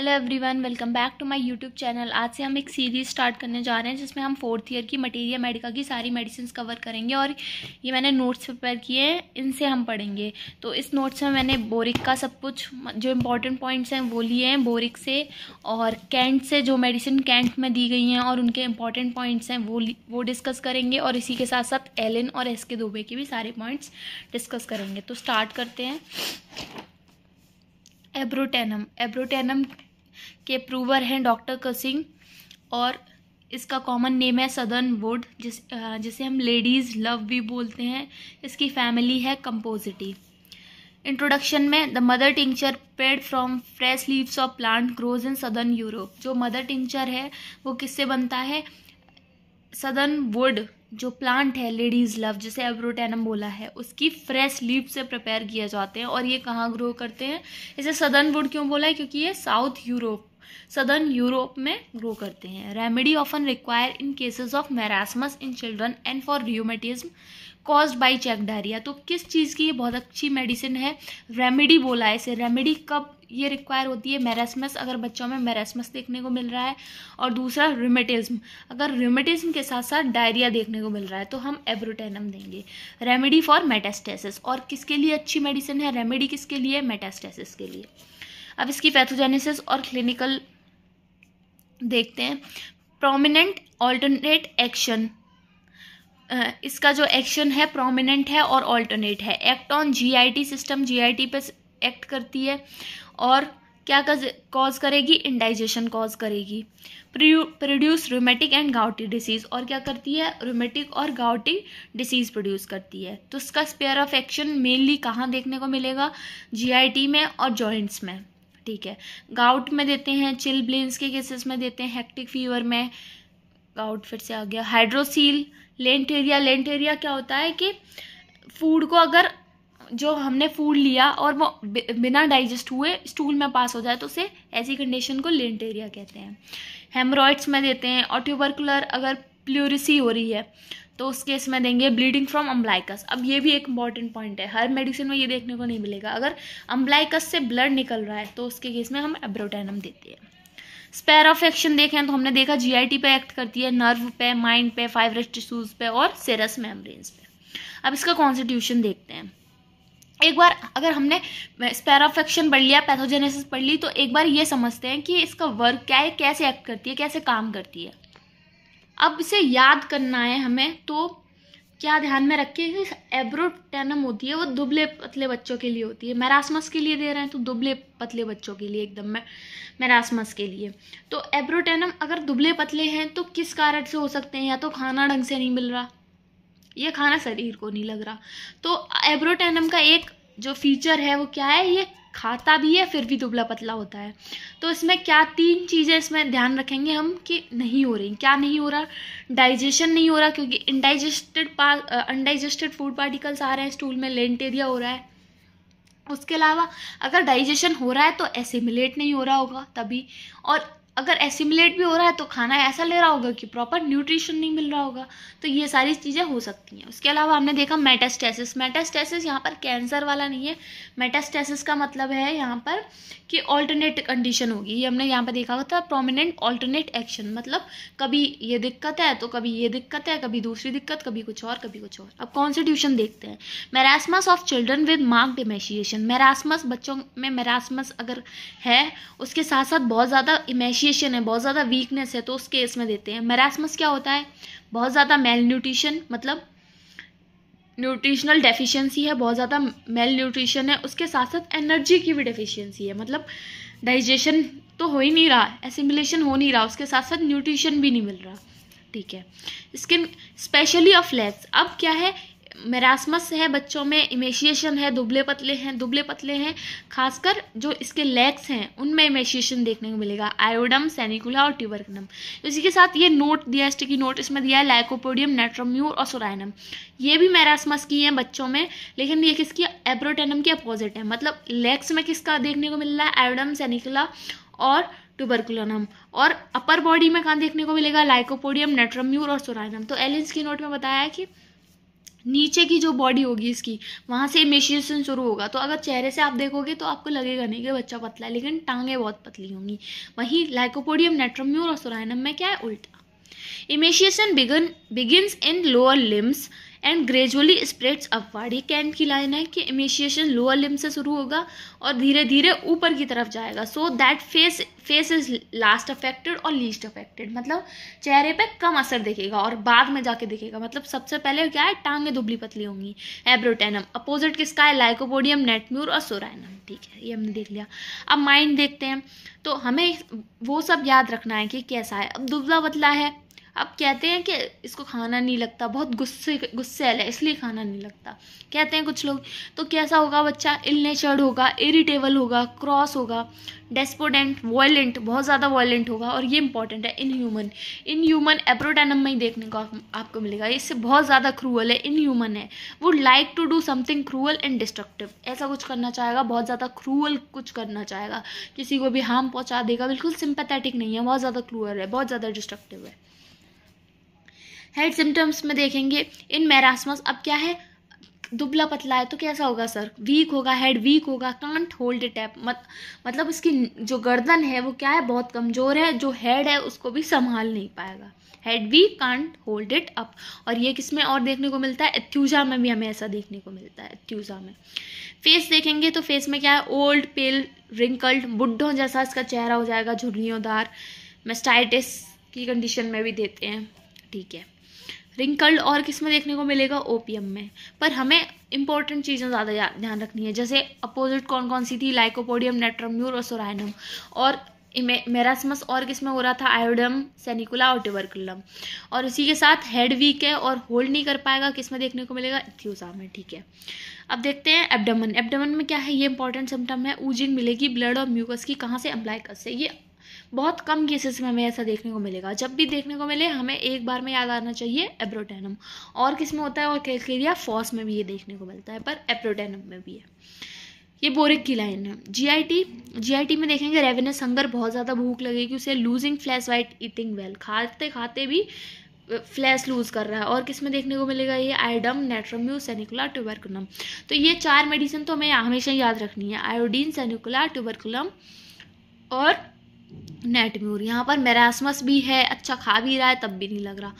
hello everyone welcome back to my YouTube channel आज से हम एक सीरीज़ स्टार्ट करने जा रहे हैं जिसमें हम फोर्थ ईयर की मटेरिया मेडिका की सारी मेडिसिन कवर करेंगे और ये मैंने नोट्स प्रिपेयर किए हैं इनसे हम पढ़ेंगे तो इस नोट्स में मैंने बोरिक का सब कुछ जो इम्पोर्टेंट पॉइंट्स हैं वो लिए हैं बोरिक से और कैंट से जो मेडिसिन कैंट में दी गई हैं और उनके इंपॉर्टेंट पॉइंट्स हैं वो वो डिस्कस करेंगे और इसी के साथ साथ एलिन और एस के दुबे के भी सारे पॉइंट्स डिस्कस करेंगे तो स्टार्ट करते हैं एब्रोटेनम एब्रोटेनम के प्रूवर हैं डॉक्टर कसिंग और इसका कॉमन नेम है सदर्न वुड जिस जिसे हम लेडीज़ लव भी बोलते हैं इसकी फैमिली है कंपोजिटी इंट्रोडक्शन में the mother tincture paid from fresh leaves of plant grows in southern Europe जो मदर टिंचर है वो किससे बनता है सदर्न वुड जो प्लांट है लेडीज़ लव जिसे एब्रोटेनम बोला है उसकी फ्रेश लीव से प्रिपेयर किए जाते हैं और ये कहाँ ग्रो करते हैं इसे सदर्न वुड क्यों बोला है क्योंकि ये साउथ यूरोप सदर्न यूरोप में ग्रो करते हैं remedy often require in cases of marasmus in children and for rheumatism cause by check diarrhoea तो किस चीज़ की ये बहुत अच्छी मेडिसिन है रेमेडी बोला है इसे रेमेडी कब ये रिक्वायर होती है मेरेसमस अगर बच्चों में मेरेसमस देखने को मिल रहा है और दूसरा रिमेटिज्म अगर रिमेटिज्म के साथ साथ डायरिया देखने को मिल रहा है तो हम एब्रोटेनम देंगे रेमेडी फॉर मेटास्टेसिस और किसके लिए अच्छी मेडिसिन है रेमेडी किसके लिए मेटास्टेसिस के लिए अब इसकी पैथोजेनेसिस और क्लिनिकल देखते हैं प्रोमिनेंट ऑल्टरनेट एक्शन इसका जो एक्शन है प्रोमिनेंट है और ऑल्टरनेट है act on GIT system GIT पे एक्ट करती है और क्या कॉज करेगी इंडाइजेशन कॉज करेगी produce rheumatic and gouty disease और क्या करती है रोमेटिक और गाउटी डिसीज प्रोड्यूस करती है तो उसका स्पेयर ऑफ एक्शन मेनली कहाँ देखने को मिलेगा जीआईटी में और जॉइंट्स में ठीक है गाउट में देते हैं चिल ब्लेंस के केसेस में देते हैं हेक्टिक फीवर में गाउट फिर से आ गया हाइड्रोसील लेंटेरिया लेंटेरिया क्या होता है कि फूड को अगर जो हमने फूड लिया और वो बिना डाइजेस्ट हुए स्टूल में पास हो जाए तो उसे ऐसी कंडीशन को लेंटेरिया कहते हैं हेमरॉइड्स में देते हैं और ट्यूबरकुलर अगर प्लूरिसी हो रही है तो उस केस में देंगे ब्लीडिंग फ्रॉम अम्बलाइकस अब ये भी एक इंपॉर्टेंट पॉइंट है हर मेडिसिन में ये देखने को नहीं मिलेगा अगर अम्बलाइकस से ब्लड निकल रहा है तो उसके केस में हम एब्रोटेनम देते हैं स्पेर ऑफ एक्शन देखें तो हमने देखा जी आई टी पे एक्ट करती है नर्व पे माइंड पे फाइबर टिश्यूज पे और सेरस मेम्ब्रेन्स पे अब इसका कॉन्स्टिट्यूशन देखते हैं एक बार अगर हमने स्पेराफेक्शन पढ़ लिया पैथोजेनेसिस पढ़ ली तो एक बार ये समझते हैं कि इसका वर्क क्या है कैसे एक्ट करती है कैसे काम करती है अब इसे याद करना है हमें तो क्या ध्यान में रखिए कि एब्रोटेनम होती है वो दुबले पतले बच्चों के लिए होती है मैरासमस के लिए दे रहे हैं तो दुबले पतले बच्चों के लिए एकदम मैं मैरासमस के लिए तो एब्रोटेनम अगर दुबले पतले हैं तो किस कारण से हो सकते हैं या तो खाना ढंग से नहीं मिल रहा ये खाना शरीर को नहीं लग रहा तो एब्रोटेनम का एक जो फीचर है वो क्या है ये खाता भी है फिर भी दुबला पतला होता है तो इसमें क्या तीन चीज़ें इसमें ध्यान रखेंगे हम कि नहीं हो रही क्या नहीं हो रहा डाइजेशन नहीं हो रहा क्योंकि इनडाइजेस्टेड पा अनडाइजेस्टेड फूड पार्टिकल्स आ रहे हैं स्टूल में लेंटेरिया हो रहा है उसके अलावा अगर डाइजेशन हो रहा है तो एसिमिलेट नहीं हो रहा होगा तभी और अगर एसिमुलेट भी हो रहा है तो खाना ऐसा ले रहा होगा कि प्रॉपर न्यूट्रिशन नहीं मिल रहा होगा तो ये सारी चीज़ें हो सकती हैं उसके अलावा हमने देखा मेटास्टेसिस मेटास्टेसिस यहाँ पर कैंसर वाला नहीं है मेटास्टेसिस का मतलब है यहाँ पर कि ऑल्टरनेट कंडीशन होगी ये हमने यहाँ पर देखा होता है प्रोमिनेंट ऑल्टरनेट एक्शन मतलब कभी ये दिक्कत है तो कभी ये दिक्कत है कभी दूसरी दिक्कत कभी कुछ और कभी कुछ और अब कॉन्स्टिट्यूशन देखते हैं marasmus of children with mark emaciation marasmus बच्चों में मैरासमस अगर है उसके साथ साथ बहुत ज़्यादा इमेशिए डिफिशियशन है बहुत ज़्यादा वीकनेस है तो उस केस में देते हैं मैरासमस क्या होता है बहुत ज़्यादा मेल न्यूट्रिशन मतलब न्यूट्रिशनल डेफिशिएंसी है बहुत ज़्यादा मेल न्यूट्रिशन है उसके साथ साथ एनर्जी की भी डेफिशिएंसी है मतलब डाइजेशन तो हो ही नहीं रहा एसिमुलेशन हो नहीं रहा उसके साथ साथ न्यूट्रिशन भी नहीं मिल रहा ठीक है स्किन स्पेशली ऑफ लेग्स अब क्या है मेरासमस है बच्चों में इमेशिएशन है दुबले पतले हैं दुबले पतले हैं खासकर जो इसके लेग्स हैं उनमें इमेशिएशन देखने को मिलेगा आयोडम सैनिकुला और ट्यूबरकनम तो इसी के साथ ये नोट दिया है स्टिकी नोट इसमें दिया है लाइकोपोडियम नेट्रोम्यूर और सोराइनम ये भी मेरासमस की हैं बच्चों में लेकिन ये किसकी एब्रोटेनम की अपोजिट है मतलब लेग्स में किसका देखने को मिल रहा है आयोडम सैनिकुला और टूबरकुलनम और अपर बॉडी में कहाँ देखने को मिलेगा लाइकोपोडियम नेट्रम्यूर और सोराइनम तो एलिन्स की नोट में बताया है कि नीचे की जो बॉडी होगी इसकी वहाँ से इमेशिएशन शुरू होगा तो अगर चेहरे से आप देखोगे तो आपको लगेगा नहीं कि बच्चा पतला है लेकिन टांगे बहुत पतली होंगी वहीं लाइकोपोडियम नेट्रोम्यूर और सोराइनम में क्या है उल्टा emaciation begin begins in lower limbs and gradually spreads upward ये कैंट की लाइन है कि इमिशिएशन लोअर लिम्ब से शुरू होगा और धीरे धीरे ऊपर की तरफ जाएगा so that face face is last affected और लीस्ट अफेक्टेड मतलब चेहरे पे कम असर दिखेगा और बाद में जाके दिखेगा मतलब सबसे पहले क्या है टांगे दुबली पतली होंगी एब्रोटेनम अपोजिट किसका है लाइकोपोडियम नेटम्यूर और सोराइनम ठीक है ये हमने देख लिया अब माइंड देखते हैं तो हमें वो सब याद रखना है कि कैसा है अब दुबला पतला है अब कहते हैं कि इसको खाना नहीं लगता बहुत गुस्से गुस्सेल है इसलिए खाना नहीं लगता कहते हैं कुछ लोग तो कैसा होगा बच्चा इल नेचर्ड होगा इरिटेबल होगा क्रॉस होगा डेस्पोडेंट वॉयलेंट बहुत ज़्यादा वॉयलेंट होगा और ये इंपॉर्टेंट है इन इनह्यूमन एप्रोटेनम में ही देखने को आप, आपको मिलेगा इससे बहुत ज़्यादा क्रूअल है इन है वो like to do something cruel and destructive ऐसा कुछ करना चाहेगा बहुत ज़्यादा क्रूअल कुछ करना चाहेगा किसी को भी हार्म पहुँचा देगा बिल्कुल सिंपथेटिक नहीं है बहुत ज़्यादा क्रूअल है बहुत ज़्यादा डिस्ट्रक्टिव है हेल्थ सिम्टम्स में देखेंगे इन मैरासमस अब क्या है दुबला पतला है तो कैसा होगा सर वीक होगा हेड वीक होगा कांट होल्ड इट एप मत मतलब उसकी जो गर्दन है वो क्या है बहुत कमज़ोर है जो हेड है उसको भी संभाल नहीं पाएगा head we can't hold it up और ये किस में और देखने को मिलता है एथ्यूजा में भी हमें ऐसा देखने को मिलता है एथ्यूजा में फेस देखेंगे तो फेस में क्या है ओल्ड पेल रिंकल्ड बुढ़ों जैसा इसका चेहरा हो जाएगा झुर्रियोंदार मेस्टाइटिस की कंडीशन में भी देते हैं ठीक है रिंकल्ड और किस में देखने को मिलेगा ओपीएम में पर हमें इंपॉर्टेंट चीज़ें ज़्यादा ध्यान रखनी है जैसे अपोजिट कौन कौन सी थी लाइकोपोडियम नेट्रम्यूर और सोराइनम और मेरासमस और किस में हो रहा था आयोडम सेनिकुला और ट्यूबरकुलम और इसी के साथ हेड वीक है और होल्ड नहीं कर पाएगा किस में देखने को मिलेगा इथियोसा में ठीक है अब देखते हैं एबडमन एबडमन में क्या है ये इंपॉर्टेंट सिम्टम है ऊजिन मिलेगी ब्लड और म्यूकस की कहाँ से कर से ये बहुत कम केसेस में हमें ऐसा देखने को मिलेगा जब भी देखने को मिले हमें एक बार में याद आना चाहिए एब्रोटेनम और किस में होता है और कैलकेरिया फॉस में भी ये देखने को मिलता है पर एप्रोटेनम में भी है ये बोरिक की लाइन है जीआईटी जीआईटी में देखेंगे रेवेनस हंगर बहुत ज़्यादा भूख लगेगी उसे losing flesh while eating well खाते खाते भी फ्लैश लूज कर रहा है और किस में देखने को मिलेगा ये आयोडम नेट्रोम्यू सेनिकुला ट्यूबरकुलम तो ये चार मेडिसिन तो हमें हमेशा याद रखनी है आयोडीन सेनिकुला ट्यूबरकुलम और नेट म्यूर यहाँ पर मेरासमस भी है अच्छा खा भी रहा है तब भी नहीं लग रहा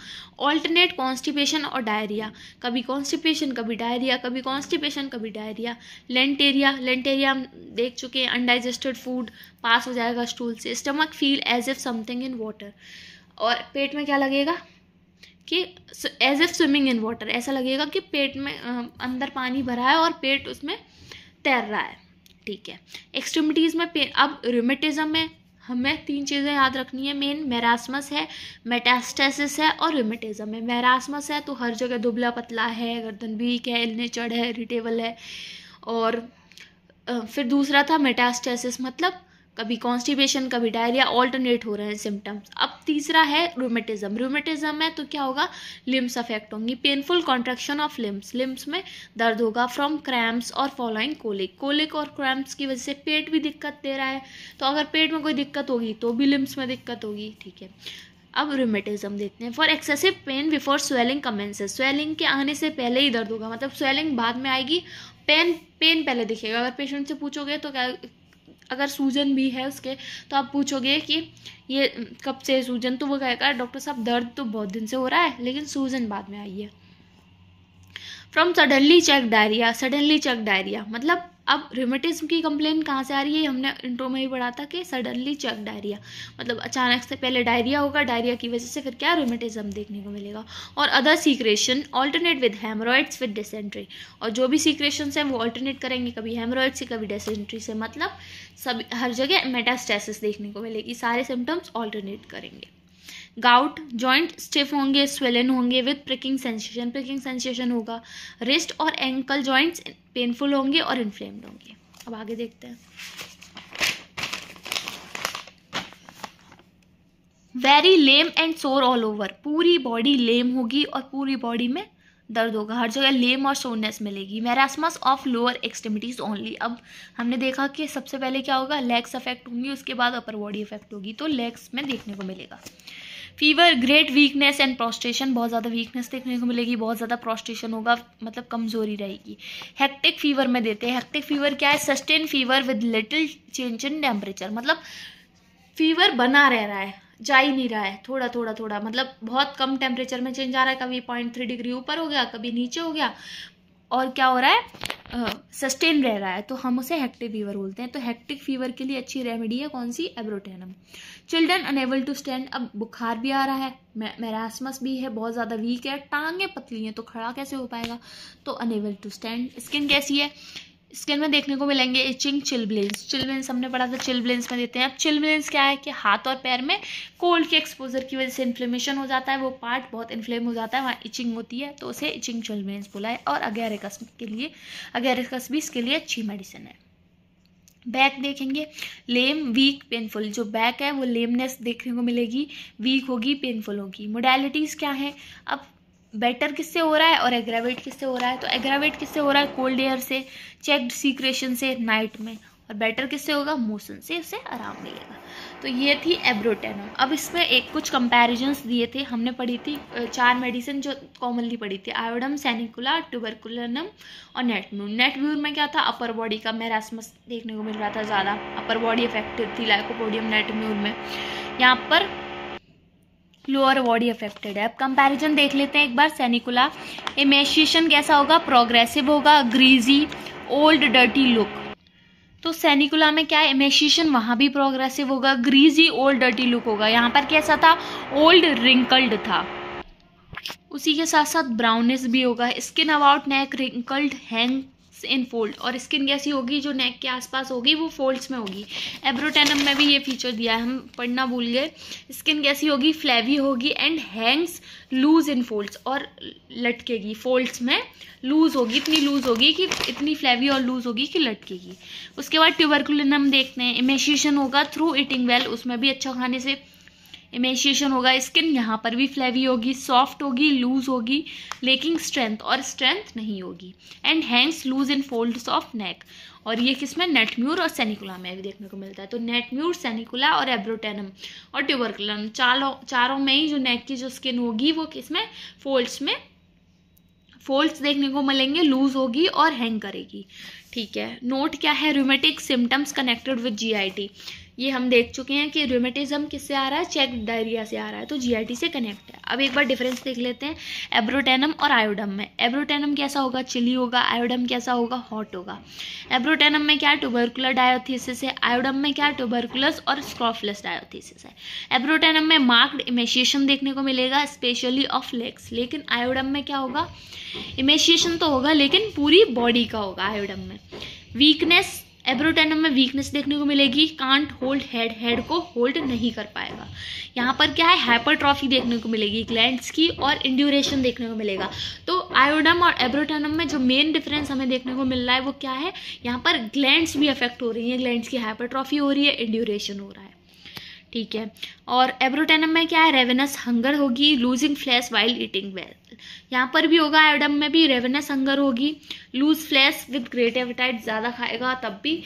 ऑल्टरनेट कॉन्स्टिपेशन और डायरिया कभी कॉन्स्टिपेशन कभी डायरिया कभी कॉन्स्टिपेशन कभी डायरिया लेंटेरिया लेंटेरिया हम देख चुके हैं अनडाइजेस्टेड फूड पास हो जाएगा स्टूल से stomach feel as if something in water और पेट में क्या लगेगा कि as if swimming in water ऐसा लगेगा कि पेट में अंदर पानी भरा है और पेट उसमें तैर रहा है ठीक है एक्सट्रीमिटीज़ में पेन अब रोमेटिज्म में हमें तीन चीज़ें याद रखनी है मेन मेरासमस है मेटास्टेसिस है और रिमेटिज्म है मेरासमस है तो हर जगह दुबला पतला है गर्दन वीक है इलने चढ़ है इरिटेबल है और फिर दूसरा था मेटास्टेसिस मतलब कभी कॉन्स्टिपेशन कभी डायरिया ऑल्टरनेट हो रहे हैं सिम्टम्स अब तीसरा है रूमेटिज्म रूमेटिज्म है तो क्या होगा लिम्स अफेक्ट होंगी painful contraction of limbs limbs में दर्द होगा फ्रॉम क्रैम्प्स और फॉलोइंग कोलिक कोलिक और क्रैम्प्स की वजह से पेट भी दिक्कत दे रहा है तो अगर पेट में कोई दिक्कत होगी तो भी लिम्स में दिक्कत होगी ठीक है अब रोमेटिज्म देखते हैं for excessive pain before swelling commences swelling के आने से पहले ही दर्द होगा मतलब स्वेलिंग बाद में आएगी पेन पेन पहले दिखेगा अगर पेशेंट से पूछोगे तो क्या अगर सूजन भी है उसके तो आप पूछोगे कि ये कब से सूजन तो वो कहेगा डॉक्टर साहब दर्द तो बहुत दिन से हो रहा है लेकिन सूजन बाद में आई है from suddenly check diarrhoea suddenly check diarrhoea मतलब अब रिमेटिज्म की कंप्लेन कहाँ से आ रही है हमने इंट्रो में ही पढ़ा था कि सडनली चक डायरिया मतलब अचानक से पहले डायरिया होगा डायरिया की वजह से फिर क्या रिमेटिज्म देखने को मिलेगा और other secretion alternate with haemorrhoids with dysentery और जो भी सीक्रेशन हैं वो ऑल्टरनेट करेंगे कभी हेमरॉइड से कभी डिसेंट्री से मतलब सब हर जगह मेटास्टेसिस देखने को मिलेगी सारे सिम्टम्स ऑल्टरनेट करेंगे गाउट जॉइंट स्टिफ होंगे स्वेलन होंगे with pricking sensation pricking sensation होगा रिस्ट और एंकल जॉइंट्स पेनफुल होंगे और इन्फ्लेम्ड होंगे अब आगे देखते हैं very lame and sore all over पूरी बॉडी लेम होगी और पूरी बॉडी में दर्द होगा हर जगह लेम और सोरनेस मिलेगी marasmus of lower extremities only अब हमने देखा कि सबसे पहले क्या होगा लेग्स अफेक्ट होंगी उसके बाद अपर बॉडी अफेक्ट होगी तो लेग्स में देखने को मिलेगा fever great weakness and prostration बहुत ज़्यादा वीकनेस देखने को मिलेगी बहुत ज़्यादा प्रोस्टेशन होगा मतलब कमजोरी रहेगी हेक्टिक फीवर में देते हैं हेक्टिक फीवर क्या है sustain fever with little change in temperature मतलब फीवर बना रह रहा है जा ही नहीं रहा है थोड़ा थोड़ा थोड़ा मतलब बहुत कम टेम्परेचर में चेंज आ रहा है कभी पॉइंट थ्री डिग्री ऊपर हो गया कभी नीचे हो गया और क्या हो रहा है सस्टेन रह रहा है तो हम उसे हेक्टिक फीवर बोलते हैं तो हेक्टिक फीवर के लिए अच्छी रेमेडी है कौन सी abrotanum children unable to stand अब बुखार भी आ रहा है मैरासमस भी है बहुत ज़्यादा वीक है टांगे पतली हैं तो खड़ा कैसे हो पाएगा तो अनेबल टू स्टैंड स्किन कैसी है स्किन में देखने को मिलेंगे इचिंग चिलब्लेंस चिलब्लेंस हमने पढ़ा था चिलब्लेंस में देते हैं अब चिलब्लेंस क्या है कि हाथ और पैर में कोल्ड के एक्सपोजर की वजह से इन्फ्लेमेशन हो जाता है वो पार्ट बहुत इन्फ्लेम हो जाता है वहाँ इचिंग होती है तो उसे इचिंग चिलब्लेंस बोला है और अगेरिकस के लिए अगेरिकस भी इसके लिए अच्छी मेडिसिन है बैक देखेंगे लेम वीक पेनफुल जो बैक है वो लेमनेस देखने को मिलेगी वीक होगी पेनफुल होगी मोडेलिटीज़ क्या है अब बेटर किससे हो रहा है और एग्रावेट किससे हो रहा है तो एग्रावेट किससे हो रहा है कोल्ड एयर से चेक्ड सीक्रेशन से नाइट में और बेटर किससे होगा मोशन से उसे आराम मिलेगा तो ये थी एब्रोटेनो अब इसमें एक कुछ कंपैरिजन्स दिए थे हमने पढ़ी थी चार मेडिसिन जो कॉमनली पढ़ी थी आयोडम सैनिकुला ट्यूबरकुलनम और नेटम्यून नेटव्यूर में क्या था अपर बॉडी का मेरासमस देखने को मिल रहा था ज़्यादा अपर बॉडी इफेक्टिव थी लाइकोपोडियम नेटम्यूर में यहाँ पर लोअर बॉडी अफेक्टेड है अब कंपैरिजन देख लेते हैं एक बार सैनिकुला एमेशिएशन कैसा होगा प्रोग्रेसिव होगा ग्रीजी ओल्ड डर्टी लुक तो सैनिकुला में क्या है एमेशिएशन वहाँ भी प्रोग्रेसिव होगा ग्रीजी ओल्ड डर्टी लुक होगा यहाँ पर कैसा था ओल्ड रिंकल्ड था उसी के साथ साथ ब्राउननेस भी होगा skin about neck wrinkled hang in fold और स्किन कैसी होगी जो नेक के आसपास होगी वो फोल्ड्स में होगी एब्रोटेनम में भी ये फीचर दिया है हम पढ़ना भूल गए स्किन कैसी होगी फ्लैवी होगी and hangs loose in folds और लटकेगी फोल्ड्स में लूज होगी इतनी लूज होगी कि इतनी फ्लैवी और लूज होगी कि लटकेगी उसके बाद ट्यूबरकुलिन देखते हैं इमेशिएशन होगा थ्रू ईटिंग वेल उसमें भी अच्छा खाने से इमेशिएशन होगा स्किन यहाँ पर भी फ्लैवी होगी सॉफ्ट होगी लूज होगी लेकिन स्ट्रेंथ और स्ट्रेंथ नहीं होगी and hangs loose in folds of neck और ये किसमें नेटम्यूर और सैनिकुला में भी देखने को मिलता है तो नेटम्यूर सैनिकुला और एब्रोटेनम और ट्यूबरकुलम चारों चारों में ही जो नेक की जो स्किन होगी वो किसमें फोल्ड्स में फोल्ड्स देखने को मिलेंगे लूज होगी और हैंग करेगी ठीक है नोट क्या है rheumatic symptoms connected with GIT ये हम देख चुके हैं कि रोमेटिज्म किससे आ रहा है चेक डायरिया से आ रहा है तो जीआईटी से कनेक्ट है अब एक बार डिफरेंस देख लेते हैं एब्रोटेनम और आयोडम में एब्रोटेनम कैसा होगा चिली होगा आयोडम कैसा होगा हॉट होगा एब्रोटेनम में क्या ट्यूबरकुलर डायोथीसिस है आयोडम में क्या टूबरकुलस और स्क्रॉफलेस डायोथीसिस है एब्रोटेनम में मार्क्ड इमेशिएशन देखने को मिलेगा स्पेशली ऑफ लेग्स लेकिन आयोडम में क्या होगा इमेशिएशन तो होगा लेकिन पूरी बॉडी का होगा आयोडम में वीकनेस एब्रोटेनम में वीकनेस देखने को मिलेगी कांट होल्ड हेड हेड को होल्ड नहीं कर पाएगा यहाँ पर क्या है हाइपरट्रॉफी देखने को मिलेगी ग्लैंड्स की और इंड्यूरेशन देखने को मिलेगा तो आयोडम और एब्रोटेनम में जो मेन डिफरेंस हमें देखने को मिल रहा है वो क्या है यहाँ पर ग्लैंड्स भी अफेक्ट हो रही हैं ग्लैंड्स की हाइपरट्रॉफी हो रही है इंड्यूरेशन हो रहा है ठीक है और एब्रोटेनम में क्या है रेवेनस हंगर होगी losing flesh while eating well यहाँ पर भी होगा एडम में भी रेवनस हंगर होगी loose flesh with great appetite ज़्यादा खाएगा तब भी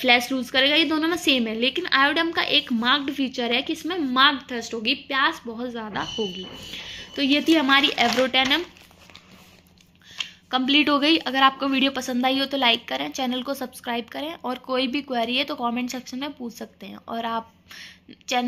फ्लैश लूज करेगा ये दोनों में सेम है लेकिन आयोडम का एक मार्क्ड फीचर है कि इसमें मार्क्ड थर्स्ट होगी प्यास बहुत ज़्यादा होगी तो ये थी हमारी एवरोटेनम कंप्लीट हो गई अगर आपको वीडियो पसंद आई हो तो लाइक करें चैनल को सब्सक्राइब करें और कोई भी क्वेरी है तो कमेंट सेक्शन में पूछ सकते हैं और आप चैनल